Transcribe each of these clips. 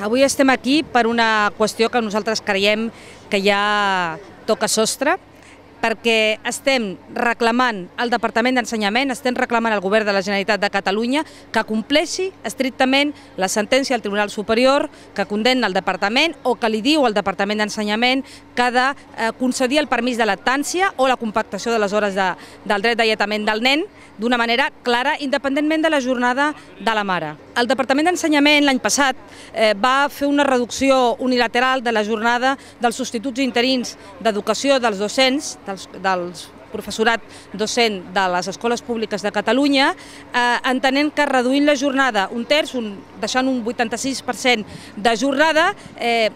Avui estem aquí per una qüestió que nosaltres creiem que ja toca sostre, perquè estem reclamant al Departament d'Ensenyament, estem reclamant al Govern de la Generalitat de Catalunya que compleixi estrictament la sentència del Tribunal Superior que condemna el Departament o que li diu al Departament d'Ensenyament que ha de eh, concedir el permís de lactància o la compactació de les hores de, del dret d'alletament del nen d'una manera clara, independentment de la jornada de la mare. El Departament d'Ensenyament l'any passat eh, va fer una reducció unilateral de la jornada dels substituts interins d'educació dels docents dels, dels professorat docent de les escoles públiques de Catalunya, eh, entenent que reduint la jornada un terç, un, deixant un 86% de jornada, eh,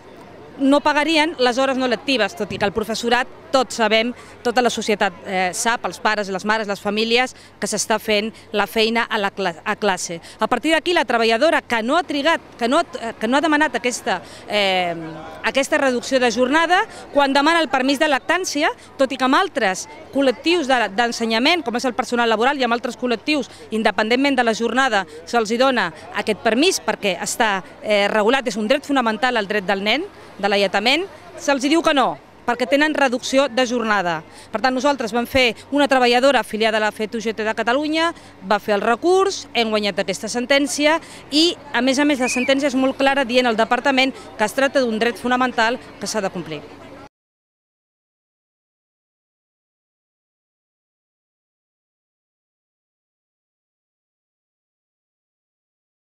no pagarien les hores no lectives, tot i que el professorat, tots sabem, tota la societat eh, sap, els pares, les mares, les famílies, que s'està fent la feina a, la a classe. A partir d'aquí, la treballadora que no ha trigat, que no, que no ha demanat aquesta, eh, aquesta reducció de jornada, quan demana el permís de lactància, tot i que amb altres col·lectius d'ensenyament, com és el personal laboral i amb altres col·lectius, independentment de la jornada, se'ls dona aquest permís perquè està eh, regulat, és un dret fonamental el dret del nen, de l'alletament, se'ls diu que no, perquè tenen reducció de jornada. Per tant, nosaltres vam fer una treballadora afiliada a la FETUGT de Catalunya, va fer el recurs, hem guanyat aquesta sentència i, a més a més, la sentència és molt clara dient al departament que es tracta d'un dret fonamental que s'ha de complir.